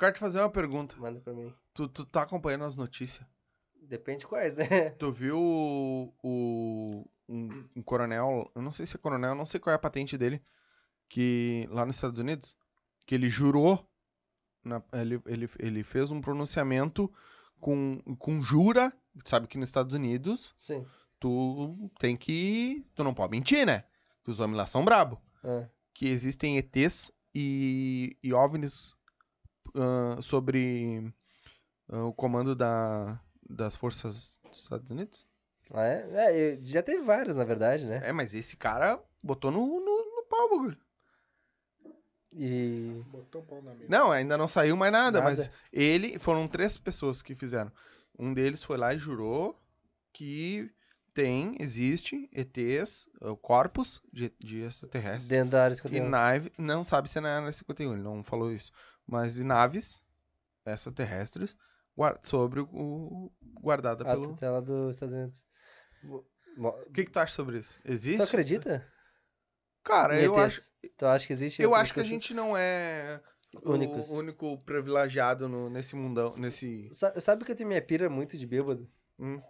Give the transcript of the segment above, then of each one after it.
quero te fazer uma pergunta. Manda pra mim. Tu, tu tá acompanhando as notícias? Depende quais, né? Tu viu o, o um, um, coronel, eu não sei se é coronel, não sei qual é a patente dele, que lá nos Estados Unidos, que ele jurou, na, ele, ele, ele fez um pronunciamento com, com jura, sabe que nos Estados Unidos, Sim. tu tem que, tu não pode mentir, né? Que os homens lá são brabo. É. Que existem ETs e, e OVNIs uh, sobre uh, o comando da, das forças dos Estados Unidos. Ah, é, é, já teve vários, na verdade, né? É, mas esse cara botou no, no, no pau o bagulho. E. Botou pau na mesa. Não, ainda não saiu mais nada, nada, mas ele. Foram três pessoas que fizeram. Um deles foi lá e jurou que tem, existe ETs, corpos de, de extraterrestres. Dentro da área 51. E nave, não sabe se é na área 51, ele não falou isso mas de naves extraterrestres guard, sobre o guardada a pelo... tela dos Estados Unidos. O que, que tu acha sobre isso? Existe? Tu acredita? Cara, eu acho. Tu acha que existe? Eu acho que a assim? gente não é únicos. o único privilegiado no, nesse mundão, S nesse... Sabe que eu tenho minha pira muito de bêbado? Hum.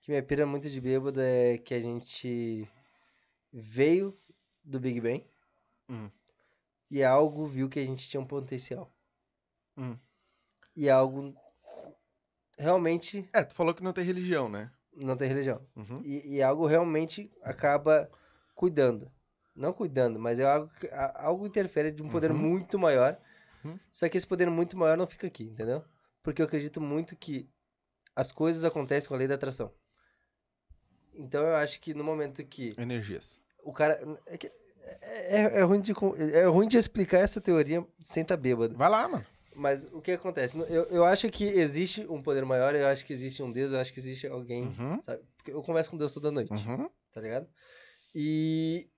Que minha pira muito de bêbado é que a gente veio do Big Bang hum. e algo viu que a gente tinha um potencial. Hum. E é algo realmente. É, tu falou que não tem religião, né? Não tem religião. Uhum. E, e é algo realmente acaba cuidando. Não cuidando, mas é algo, que- algo interfere de um poder Uhum. muito maior. Uhum. Só que esse poder muito maior não fica aqui, entendeu? Porque eu acredito muito que as coisas acontecem com a lei da atração. Então eu acho que no momento que Energias. o cara. É, é, é, é- ruim, de, é ruim de explicar essa teoria sem estar tá bêbado. Vai lá, mano. Mas o que acontece? Eu, eu acho que existe um poder maior, eu acho que existe um Deus, eu acho que existe alguém, uhum. sabe? Porque eu converso com Deus toda noite, uhum. tá ligado? E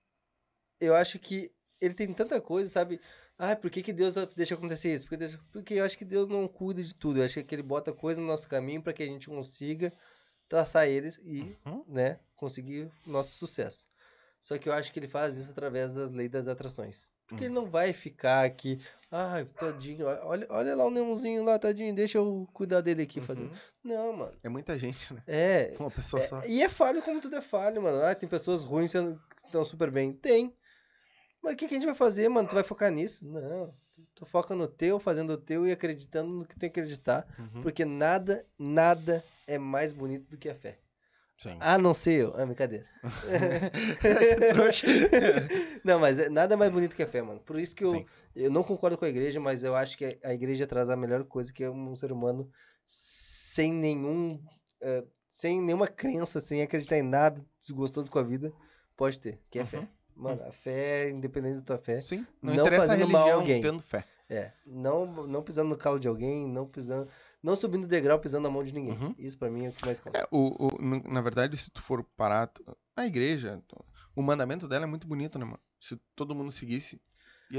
eu acho que ele tem tanta coisa, sabe? Ah, por que, que Deus deixa acontecer isso? Porque, Deus... Porque eu acho que Deus não cuida de tudo. Eu acho que ele bota coisa no nosso caminho para que a gente consiga traçar eles e, uhum. né, conseguir nosso sucesso. Só que eu acho que ele faz isso através das leis das atrações. Porque hum. ele não vai ficar aqui. Ai, tadinho, olha, olha lá o neonzinho lá, tadinho, deixa eu cuidar dele aqui uhum. fazendo. Não, mano. É muita gente, né? É. Uma pessoa é, só. E é falho como tudo é falho, mano. Ah, tem pessoas ruins sendo, que estão super bem. Tem. Mas o que, que, a gente vai fazer, mano? Tu vai focar nisso? Não. Tu, tu foca no teu, fazendo o teu e acreditando no que tem que acreditar. Uhum. Porque nada, nada é mais bonito do que a fé. Sim. Ah, não sei eu. Ah, brincadeira. não, mas é nada mais bonito que a fé, mano. Por isso que eu, eu não concordo com a igreja, mas eu acho que a igreja traz a melhor coisa que é um ser humano sem nenhum. Uh, sem nenhuma crença, sem acreditar em nada desgostoso com a vida, pode ter, que é uhum. fé. Mano, a fé, independente da tua fé, Sim, não, não interessa fazendo a religião, mal a alguém. tendo fé. É, não, não pisando no calo de alguém, não pisando não subindo degrau pisando na mão de ninguém. Uhum. Isso para mim é o que mais conta. É, o, o, na verdade, se tu for parar, a igreja, o mandamento dela é muito bonito, né, mano? Se todo mundo seguisse,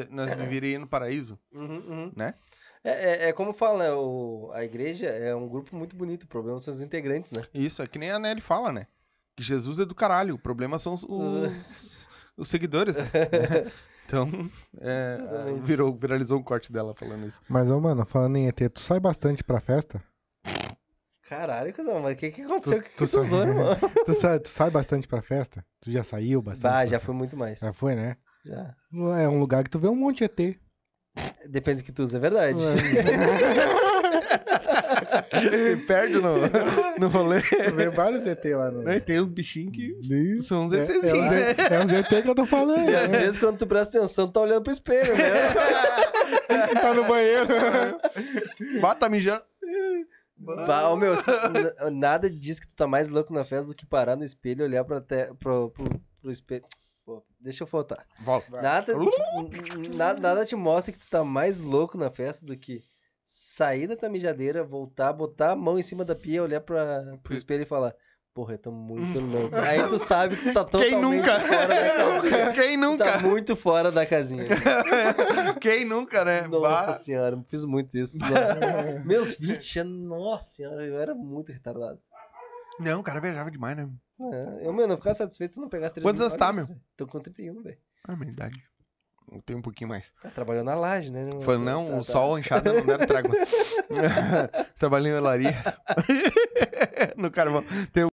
nós é. viveríamos no paraíso, uhum, uhum. né? É, é, é, como fala, né, o, a igreja é um grupo muito bonito, o problema são os integrantes, né? Isso, é que nem a Nelly fala, né? Que Jesus é do caralho, o problema são os, os, os seguidores, né? Então, é, virou, viralizou um corte dela falando isso. Mas, ô, mano, falando em ET, tu sai bastante pra festa? Caralho, cuzão, mas o que, que aconteceu? que, tu, que tu sai, usou, irmão? tu, sai, tu sai bastante pra festa? Tu já saiu bastante? Ah, já foi muito mais. Já foi, né? Já. É um lugar que tu vê um monte de ET. Depende do que tu usa, é verdade. Se perde no, no rolê. Vem vários ZT lá no. Né? Tem uns bichinhos que Isso. são uns é, É, um ZT, né? é um ZT que eu tô falando. E às né? vezes quando tu presta atenção, tu tá olhando pro espelho, né? tá no banheiro. Bata tá mijando. Bah, meu, nada diz que tu tá mais louco na festa do que parar no espelho e olhar te, pro, pro, pro espelho. deixa eu voltar. Volta. Nada, nada, nada te mostra que tu tá mais louco na festa do que sair da tamijadeira, voltar, botar a mão em cima da pia, olhar pra, pro espelho e falar. Porra, eu tô muito hum. louco. Aí tu sabe que tu tá totalmente Quem nunca? fora da casinha. Quem tá nunca? Tá muito fora da casinha. Quem nunca, né? Nossa bah. senhora, fiz muito isso. Né? Meus 20 anos, nossa senhora, eu era muito retardado. Não, o cara viajava demais, né? É, eu, meu, não ficava satisfeito se não pegasse 30 Quantos anos tá, meu? Tô com 31, velho. Ah, minha idade tem um pouquinho mais. Tá trabalhando na laje, né? Foi não, tá, o tá. sol, a enxada, não era trago. Trabalhei em olaria. no carvão. Tem